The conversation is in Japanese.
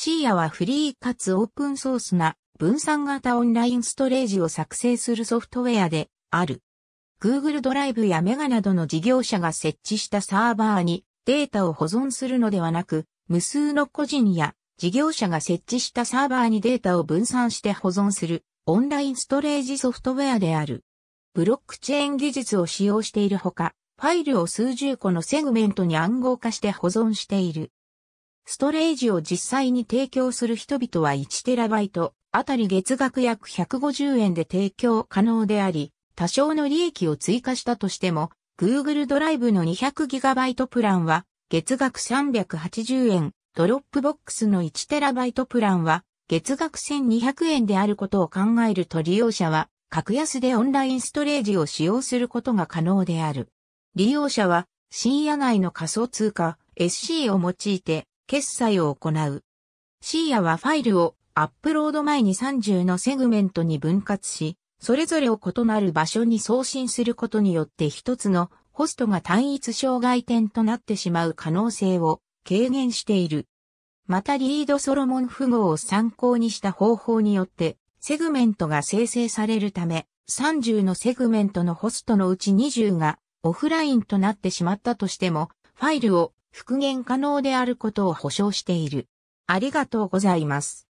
シーアはフリーかつオープンソースな分散型オンラインストレージを作成するソフトウェアである。Google ドライブやメガなどの事業者が設置したサーバーにデータを保存するのではなく、無数の個人や事業者が設置したサーバーにデータを分散して保存するオンラインストレージソフトウェアである。ブロックチェーン技術を使用しているほか、ファイルを数十個のセグメントに暗号化して保存している。ストレージを実際に提供する人々は 1TB あたり月額約150円で提供可能であり、多少の利益を追加したとしても、Google ドライブの 200GB プランは月額380円、Dropbox の 1TB プランは月額1200円であることを考えると利用者は格安でオンラインストレージを使用することが可能である。利用者は深夜外の仮想通貨 SC を用いて決済を行う。シーアはファイルをアップロード前に30のセグメントに分割し、それぞれを異なる場所に送信することによって一つのホストが単一障害点となってしまう可能性を軽減している。またリードソロモン符号を参考にした方法によって、セグメントが生成されるため、30のセグメントのホストのうち20がオフラインとなってしまったとしても、ファイルを復元可能であることを保証している。ありがとうございます。